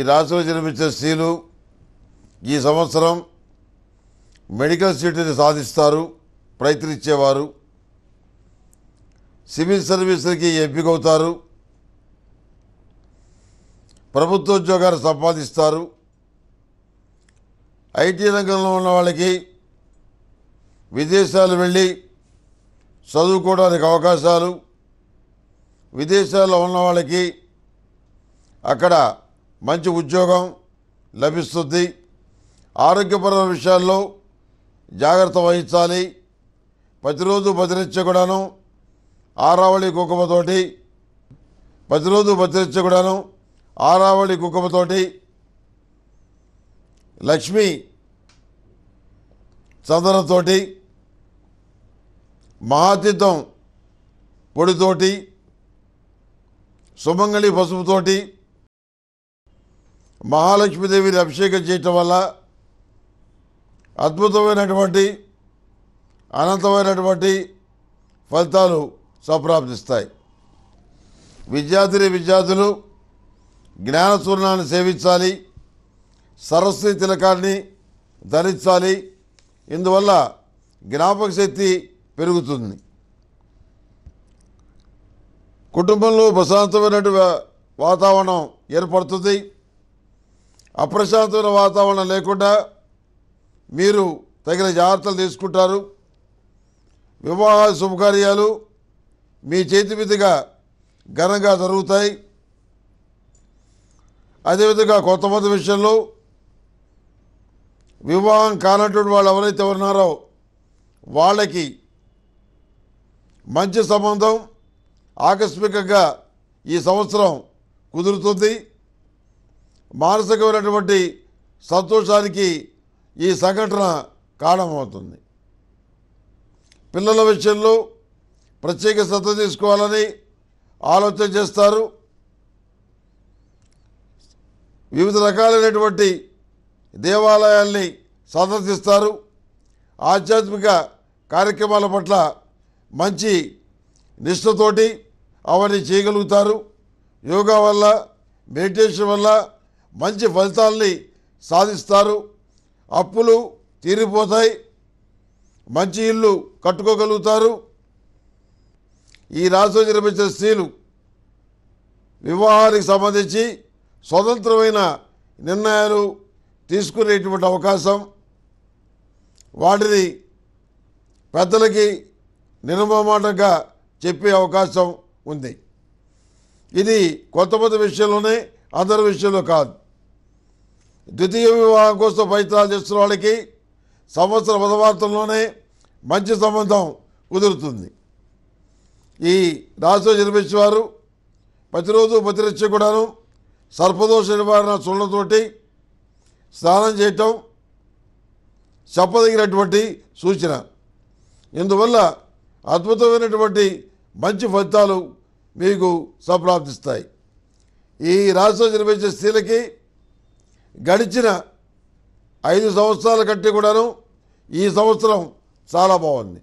ఈ రాశిలో జన్మించిన స్త్రీలు ఈ సంవత్సరం మెడికల్ సీటుని సాధిస్తారు ప్రయత్నించేవారు సివిల్ సర్వీసులకి అవుతారు ప్రభుత్వ ఉద్యోగాలు సంపాదిస్తారు ఐటీ రంగంలో ఉన్న వాళ్ళకి విదేశాలు వెళ్ళి చదువుకోవడానికి అవకాశాలు విదేశాల్లో ఉన్న వాళ్ళకి అక్కడ మంచి ఉద్యోగం లభిస్తుంది ఆరోగ్యపర విషయాల్లో జాగ్రత్త వహించాలి ప్రతిరోజు భద్రించే కూడాను ఆరావళి కుంకుమతోటి ప్రతిరోజు భద్రించే కూడాను ఆరావళి కుంకుమతోటి లక్ష్మి చందనతోటి మహాతీతం పొడితోటి సుమంగళి పసుపుతోటి మహాలక్ష్మీదేవిని అభిషేకం చేయటం వల్ల అద్భుతమైనటువంటి అనంతమైనటువంటి ఫలితాలు సంప్రాప్తిస్తాయి విద్యార్థిని విద్యార్థులు జ్ఞానచూర్ణాన్ని సేవించాలి సరస్వతి తిలకాన్ని ధరించాలి ఇందువల్ల జ్ఞాపక శక్తి పెరుగుతుంది కుటుంబంలో ప్రశాంతమైనటువంటి వాతావరణం ఏర్పడుతుంది అప్రశాంతమైన వాతావరణం లేకుండా మీరు తగిన జాగ్రత్తలు తీసుకుంటారు వివాహ శుభకార్యాలు మీ చేతి మీదుగా ఘనంగా జరుగుతాయి అదేవిధంగా మంది విషయంలో వివాహం కానటువంటి వాళ్ళు ఎవరైతే ఉన్నారో వాళ్ళకి మంచి సంబంధం ఆకస్మికంగా ఈ సంవత్సరం కుదురుతుంది మానసికమైనటువంటి సంతోషానికి ఈ సంఘటన కారణమవుతుంది పిల్లల విషయంలో ప్రత్యేక శ్రద్ధ తీసుకోవాలని ఆలోచన చేస్తారు వివిధ రకాలైనటువంటి దేవాలయాల్ని సందర్శిస్తారు ఆధ్యాత్మిక కార్యక్రమాల పట్ల మంచి నిష్ఠతోటి అవన్నీ చేయగలుగుతారు యోగా వల్ల మెడిటేషన్ వల్ల మంచి ఫలితాల్ని సాధిస్తారు అప్పులు తీరిపోతాయి మంచి ఇల్లు కట్టుకోగలుగుతారు ఈ రాష్ట్రం నిర్మించిన స్త్రీలు వివాహానికి సంబంధించి స్వతంత్రమైన నిర్ణయాలు తీసుకునేటువంటి అవకాశం వాటిని పెద్దలకి నిర్మమాటంగా చెప్పే అవకాశం ఉంది ఇది కొంతమంది విషయంలోనే అందరి విషయంలో కాదు ద్వితీయ వివాహం కోసం ప్రయత్నాలు చేస్తున్న వాళ్ళకి సంవత్సర పదవార్థంలోనే మంచి సంబంధం కుదురుతుంది ఈ రాశిలో వారు ప్రతిరోజు ప్రతిరక్ష కూడాను సర్పదోష నివారణ చూడటంతోటి స్నానం చేయటం చెప్పదగినటువంటి సూచన ఇందువల్ల అద్భుతమైనటువంటి మంచి ఫలితాలు మీకు సంప్రాప్తిస్తాయి ఈ రాశిలో జన్మించే స్త్రీలకి గడిచిన ఐదు సంవత్సరాల కంటే కూడాను ఈ సంవత్సరం చాలా బాగుంది